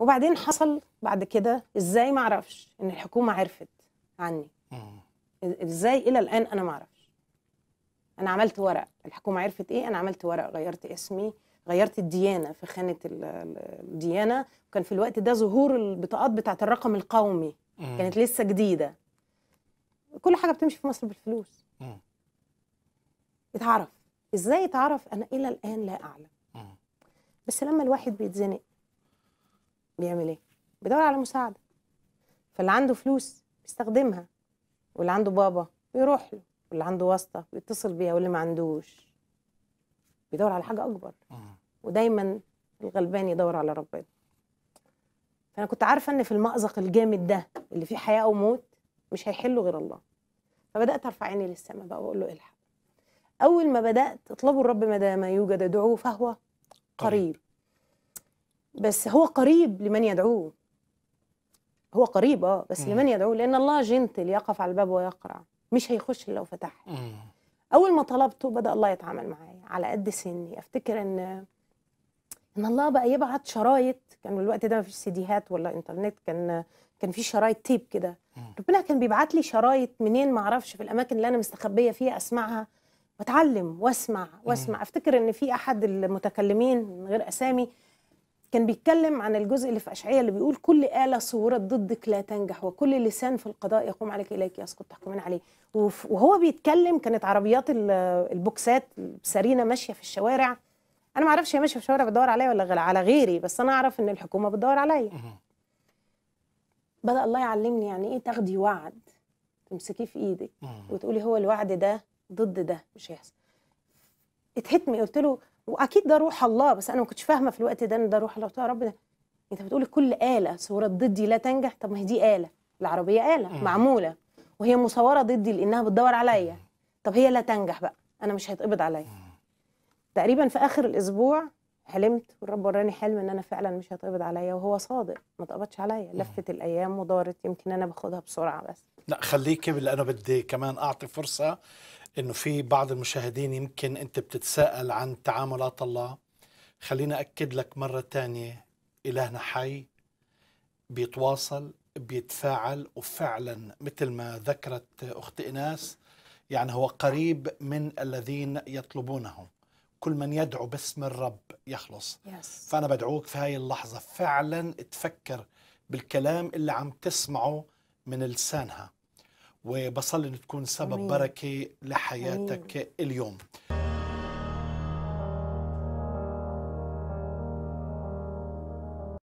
وبعدين حصل بعد كده ازاي ما اعرفش ان الحكومه عرفت عني ازاي الى الان انا ما اعرفش انا عملت ورق الحكومه عرفت ايه انا عملت ورق غيرت اسمي غيرت الديانه في خانه الديانه وكان في الوقت ده ظهور البطاقات بتاعه الرقم القومي مم. كانت لسه جديده كل حاجه بتمشي في مصر بالفلوس مم. اتعرف ازاي اتعرف انا الى الان لا اعلم مم. بس لما الواحد بيتزنق بيعمل ايه؟ بيدور على مساعده فاللي عنده فلوس بيستخدمها واللي عنده بابا بيروح له واللي عنده واسطه بيتصل بيها واللي ما عندوش بيدور على حاجه اكبر ودايما الغلبان يدور على ربنا فانا كنت عارفه ان في المأزق الجامد ده اللي فيه حياه او موت مش هيحله غير الله فبدات ارفع عيني للسماء بقى واقول له الحق اول ما بدات اطلبوا الرب ما دام يوجد ادعوه فهو قريب بس هو قريب لمن يدعوه هو قريب اه بس لمن يدعوه لان الله جنتل يقف على الباب ويقرع مش هيخش الا لو فتح اول ما طلبته بدا الله يتعامل معايا على قد سني افتكر ان ان الله بقى يبعت شرايط كان الوقت ده ما فيش سيديهات ولا انترنت كان كان في شرايط تيب كده ربنا كان بيبعت لي شرايط منين ما اعرفش في الاماكن اللي انا مستخبيه فيها اسمعها واتعلم واسمع واسمع افتكر ان في احد المتكلمين من غير اسامي كان بيتكلم عن الجزء اللي في أشعية اللي بيقول كل آلة صورت ضدك لا تنجح وكل لسان في القضاء يقوم عليك إليك يسقط تحكمين عليه وهو بيتكلم كانت عربيات البوكسات سرينه ماشية في الشوارع أنا ما أعرفش هي ماشية في الشوارع بتدور عليا ولا على غيري بس أنا أعرف إن الحكومة بتدور عليا بدأ الله يعلمني يعني إيه تاخدي وعد تمسكيه في إيدك وتقولي هو الوعد ده ضد ده مش هيحصل اتهتمي قلت له واكيد ده روح الله بس انا ما كنتش فاهمه في الوقت ده ان ده روح الله يا رب ده انت بتقولي كل اله صوره ضدي لا تنجح طب ما هي دي اله العربيه اله معموله وهي مصوره ضدي لانها بتدور عليا طب هي لا تنجح بقى انا مش هيتقبض عليا تقريبا في اخر الاسبوع حلمت والرب وراني حلم ان انا فعلا مش هيتقبض عليا وهو صادق ما اتقبضش عليا لفت الايام ودارت يمكن انا باخدها بسرعه بس لا خليكي باللي انا بدي كمان اعطي فرصه انه في بعض المشاهدين يمكن انت بتتساءل عن تعاملات الله خليني اكد لك مره ثانيه الهنا حي بيتواصل بيتفاعل وفعلا مثل ما ذكرت اخت ايناس يعني هو قريب من الذين يطلبونه كل من يدعو باسم الرب يخلص yes. فأنا بدعوك في هاي اللحظة فعلا تفكر بالكلام اللي عم تسمعه من لسانها وبصلي أن تكون سبب أمين. بركة لحياتك أمين. اليوم